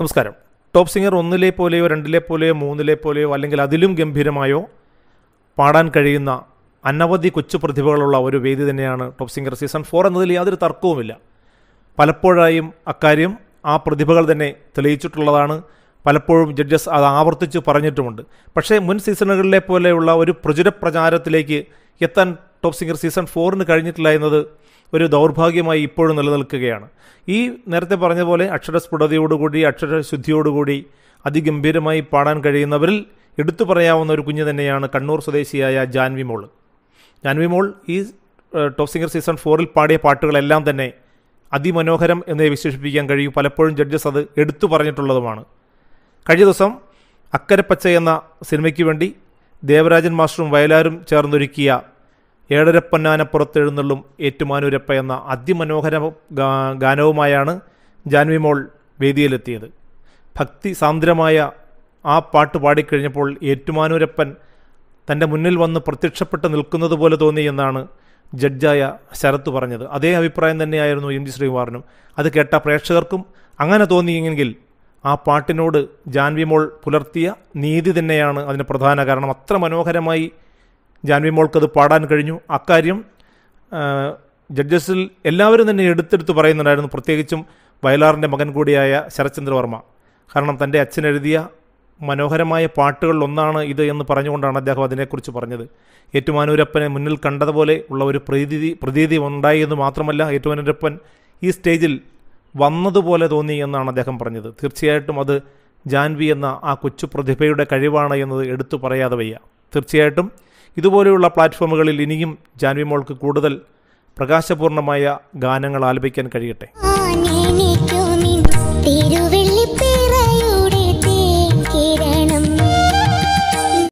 നമസ്കാരം top singer ഒന്നിലെ പോലെയോ രണ്ടിലെ പോലെയോ മൂന്നിലെ പോലെയോ അല്ലെങ്കിൽ അതിലും ഗംഭീരമായോ പാടാൻ കഴിയുന്ന അനവധി കൊച്ചു പ്രതിഭകളുള്ള ഒരു വേദി തന്നെയാണ് ടോപ്പ് സിംഗർ സീസൺ ഫോർ എന്നതിൽ യാതൊരു തർക്കവുമില്ല പലപ്പോഴായും അക്കാര്യം ആ പ്രതിഭകൾ തന്നെ തെളിയിച്ചിട്ടുള്ളതാണ് പലപ്പോഴും ജഡ്ജസ് അത് ആവർത്തിച്ച് പറഞ്ഞിട്ടുമുണ്ട് പക്ഷേ മുൻ സീസണുകളിലെ പോലെയുള്ള ഒരു പ്രചുര പ്രചാരത്തിലേക്ക് എത്താൻ ടോപ്പ് സിംഗർ സീസൺ ഫോറിന് കഴിഞ്ഞിട്ടില്ല എന്നത് ഒരു ദൗർഭാഗ്യമായി ഇപ്പോഴും നിലനിൽക്കുകയാണ് ഈ നേരത്തെ പറഞ്ഞ പോലെ അക്ഷരസ്ഫുടതയോടുകൂടി അക്ഷരശുദ്ധിയോടുകൂടി അതിഗംഭീരമായി പാടാൻ കഴിയുന്നവരിൽ എടുത്തു പറയാവുന്ന ഒരു കുഞ്ഞു തന്നെയാണ് കണ്ണൂർ സ്വദേശിയായ ജാൻവി മോൾ ജാൻവി മോൾ ഈ ടോപ്പ് സിംഗർ സീസൺ ഫോറിൽ പാടിയ പാട്ടുകളെല്ലാം തന്നെ അതിമനോഹരം എന്നേ വിശേഷിപ്പിക്കാൻ കഴിയും പലപ്പോഴും ജഡ്ജസ് അത് എടുത്തു പറഞ്ഞിട്ടുള്ളതുമാണ് കഴിഞ്ഞ ദിവസം അക്കരപ്പച്ച എന്ന സിനിമയ്ക്ക് വേണ്ടി ദേവരാജൻ മാസ്റ്ററും വയലാരും ചേർന്നൊരുക്കിയ ഏഴരപ്പൊന്നാനപ്പുറത്ത് എഴുന്നള്ളും ഏറ്റുമാനൂരപ്പ എന്ന അതിമനോഹര ഗാനവുമായാണ് ജാൻവി മോൾ വേദിയിലെത്തിയത് ഭക്തി സാന്ദ്രമായ ആ പാട്ട് പാടിക്കഴിഞ്ഞപ്പോൾ ഏറ്റുമാനൂരപ്പൻ തൻ്റെ മുന്നിൽ വന്ന് പ്രത്യക്ഷപ്പെട്ട് നിൽക്കുന്നത് പോലെ തോന്നി എന്നാണ് ജഡ്ജായ ശരത്ത് പറഞ്ഞത് അതേ അഭിപ്രായം തന്നെയായിരുന്നു എം ജി ശ്രീകുമാറിനും അത് കേട്ട പ്രേക്ഷകർക്കും അങ്ങനെ തോന്നിയെങ്കിൽ ആ പാട്ടിനോട് ജാൻവിമോൾ പുലർത്തിയ നീതി തന്നെയാണ് അതിന് പ്രധാന കാരണം അത്ര മനോഹരമായി ജാൻവി മോൾക്കത് പാടാൻ കഴിഞ്ഞു അക്കാര്യം ജഡ്ജസിൽ എല്ലാവരും തന്നെ എടുത്തെടുത്ത് പറയുന്നുണ്ടായിരുന്നു പ്രത്യേകിച്ചും വയലാറിൻ്റെ മകൻ കൂടിയായ ശരത്ചന്ദ്രവർമ്മ കാരണം തൻ്റെ അച്ഛൻ എഴുതിയ മനോഹരമായ പാട്ടുകളിലൊന്നാണ് ഇത് എന്ന് പറഞ്ഞുകൊണ്ടാണ് അദ്ദേഹം അതിനെക്കുറിച്ച് പറഞ്ഞത് ഏറ്റുമാനൂരപ്പനെ മുന്നിൽ കണ്ടതുപോലെ ഉള്ള ഒരു പ്രതീതി പ്രതീതി ഉണ്ടായി എന്ന് മാത്രമല്ല ഏറ്റുമാനൂരപ്പൻ ഈ സ്റ്റേജിൽ വന്നതുപോലെ തോന്നി എന്നാണ് അദ്ദേഹം പറഞ്ഞത് തീർച്ചയായിട്ടും അത് ജാൻവി എന്ന ആ കൊച്ചു പ്രതിഭയുടെ കഴിവാണ് എന്നത് എടുത്തു പറയാതെ വയ്യ തീർച്ചയായിട്ടും ഇതുപോലെയുള്ള പ്ലാറ്റ്ഫോമുകളിൽ ഇനിയും ജാൻവി മോൾക്ക് കൂടുതൽ പ്രകാശപൂർണമായ ഗാനങ്ങൾ ആലപിക്കാൻ കഴിയട്ടെ